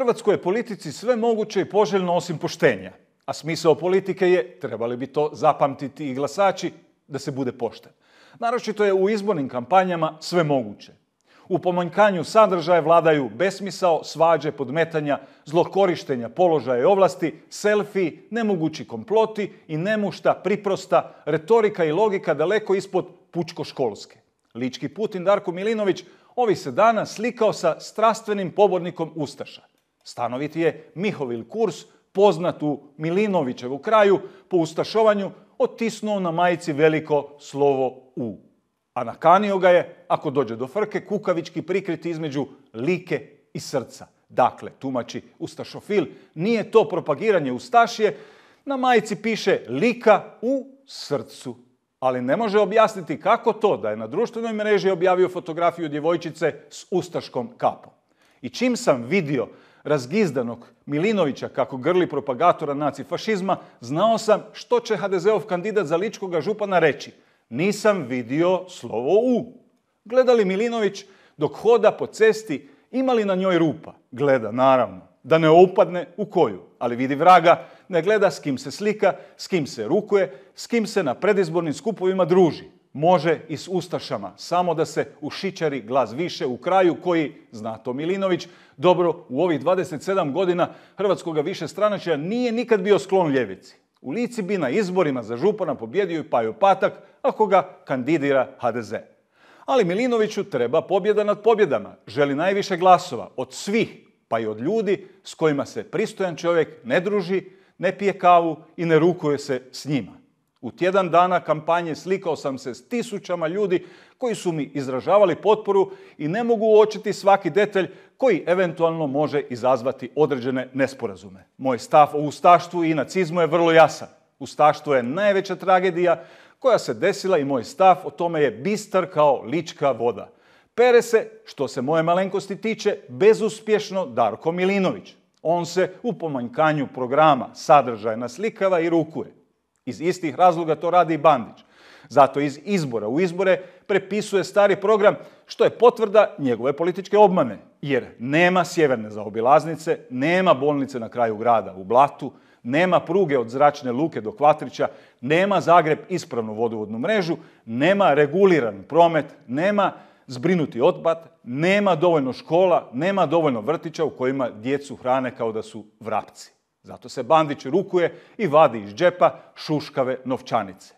hrvatskoj je politici sve moguće i poželjno osim poštenja. A smisao politike je, trebali bi to zapamtiti i glasači, da se bude pošten. Naročito je u izbornim kampanjama sve moguće. U pomanjkanju sadržaja vladaju besmisao, svađe, podmetanja, zlokorištenja položaja i ovlasti, selfiji, nemogući komploti i nemušta, priprosta, retorika i logika daleko ispod pučkoškolske. Lički Putin Darko Milinović ovih se dana slikao sa strastvenim pobornikom Ustaša. Stanoviti je Mihovil Kurs, poznat u Milinovićevu kraju po ustašovanju, otisnuo na majici veliko slovo U. A nakanio ga je, ako dođe do frke, kukavički prikriti između like i srca. Dakle, tumači Ustašofil, nije to propagiranje Ustašije, na majici piše lika u srcu. Ali ne može objasniti kako to da je na društvenoj mreži objavio fotografiju djevojčice s ustaškom kapom. I čim sam vidio razgizdanog Milinovića kako grli propagatora nacifašizma znao sam što će HDZ-ov kandidat za ličkoga župana reći. Nisam vidio slovo U. Gledali Milinović dok hoda po cesti, ima li na njoj rupa? Gleda, naravno. Da ne upadne u koju, ali vidi vraga, ne gleda s kim se slika, s kim se rukuje, s kim se na predizbornim skupovima druži može i s Ustašama, samo da se ušićari glas više u kraju koji, zna to Milinović, dobro u ovih 27 godina Hrvatskog više stranačja nije nikad bio sklon ljevici. U Lici bi na izborima za župana pobjedio i paju Patak ako ga kandidira HDZ. Ali Milinoviću treba pobjeda nad pobjedama. Želi najviše glasova od svih, pa i od ljudi s kojima se pristojan čovjek ne druži, ne pije kavu i ne rukuje se s njima. U tjedan dana kampanje slikao sam se s tisućama ljudi koji su mi izražavali potporu i ne mogu uočiti svaki detalj koji eventualno može izazvati određene nesporazume. Moj stav o ustaštvu i nacizmu je vrlo jasan. Ustaštvo je najveća tragedija koja se desila i moj stav o tome je bistar kao lička voda. Pere se, što se moje malenkosti tiče, bezuspješno Darko Milinović. On se u pomanjkanju programa sadržaja naslikava i rukuje. Iz istih razloga to radi i Bandić. Zato iz izbora u izbore prepisuje stari program što je potvrda njegove političke obmane. Jer nema sjeverne zaobilaznice, nema bolnice na kraju grada u Blatu, nema pruge od zračne luke do Kvatrića, nema Zagreb ispravnu vodovodnu mrežu, nema reguliran promet, nema zbrinuti otpad, nema dovoljno škola, nema dovoljno vrtića u kojima djecu hrane kao da su vrapci. Zato se Bandić rukuje i vadi iz džepa šuškave novčanice.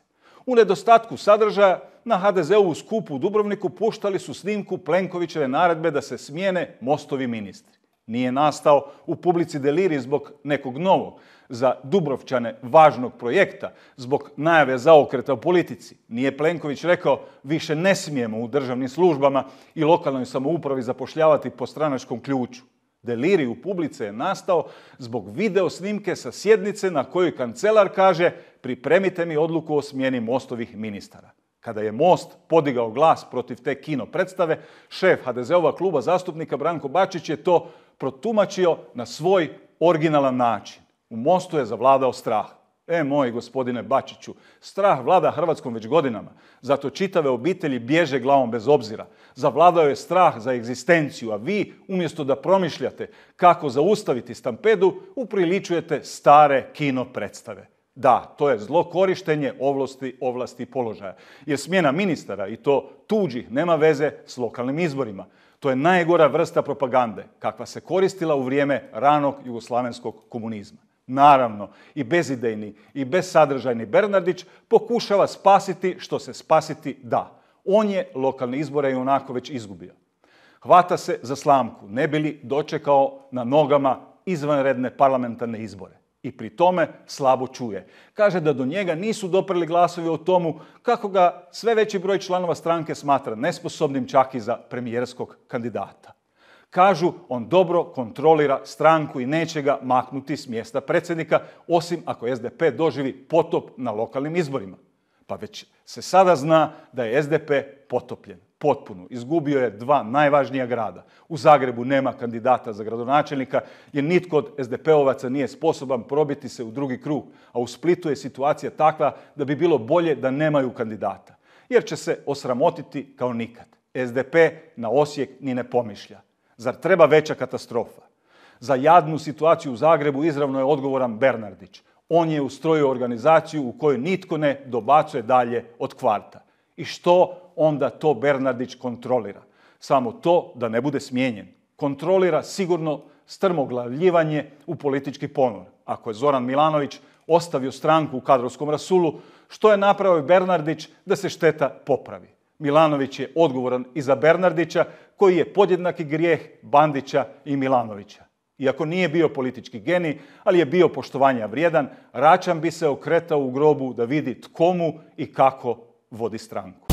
U nedostatku sadržaja na HDZ-ovu skupu u Dubrovniku puštali su snimku Plenkovićeve naredbe da se smijene mostovi ministri. Nije nastao u publici deliri zbog nekog novog, za Dubrovčane važnog projekta, zbog najave zaokreta u politici. Nije Plenković rekao više ne smijemo u državnim službama i lokalnoj samoupravi zapošljavati po stranačkom ključu. Deliri u publice je nastao zbog video snimke sa sjednice na kojoj kancelar kaže pripremite mi odluku o smjeni Mostovih ministara. Kada je Most podigao glas protiv te kino predstave, šef HDZ-ova kluba zastupnika Branko Bačić je to protumačio na svoj originalan način. U Mostu je zavladao strah. E moj gospodine Bačiću, strah vlada Hrvatskom već godinama. Zato čitave obitelji bježe glavom bez obzira. Zavladao je strah za egzistenciju, a vi umjesto da promišljate kako zaustaviti stampedu, upriličujete stare kino predstave. Da, to je zlo korištenje ovlasti, ovlasti i položaja. Jer smjena ministara i to tuđih nema veze s lokalnim izborima. To je najgora vrsta propagande kakva se koristila u vrijeme ranog jugoslavenskog komunizma. Naravno, i bezidejni i besadržajni Bernardić pokušava spasiti što se spasiti da. On je lokalne izbore i onako već izgubio. Hvata se za slamku, ne bi li dočekao na nogama izvanredne parlamentarne izbore. I pri tome slabo čuje. Kaže da do njega nisu doprili glasovi o tomu kako ga sve veći broj članova stranke smatra nesposobnim čak i za premijerskog kandidata. Kažu, on dobro kontrolira stranku i neće ga maknuti s mjesta predsjednika, osim ako SDP doživi potop na lokalnim izborima. Pa već se sada zna da je SDP potopljen, potpuno. Izgubio je dva najvažnija grada. U Zagrebu nema kandidata za gradonačelnika jer nitko od SDP-ovaca nije sposoban probiti se u drugi krug, a u Splitu je situacija takva da bi bilo bolje da nemaju kandidata, jer će se osramotiti kao nikad. SDP na Osijek ni ne pomišlja. Zar treba veća katastrofa? Za jadnu situaciju u Zagrebu izravno je odgovoran Bernardić. On je ustrojio organizaciju u kojoj nitko ne dobacuje dalje od kvarta. I što onda to Bernardić kontrolira? Samo to da ne bude smijenjen. Kontrolira sigurno strmoglavljivanje u politički ponor. Ako je Zoran Milanović ostavio stranku u kadrovskom rasulu, što je napravio Bernardić da se šteta popravi? Milanović je odgovoran i za Bernardića, koji je podjednaki grijeh Bandića i Milanovića. Iako nije bio politički genij, ali je bio poštovanja vrijedan, Račan bi se okretao u grobu da vidi tko mu i kako vodi stranku.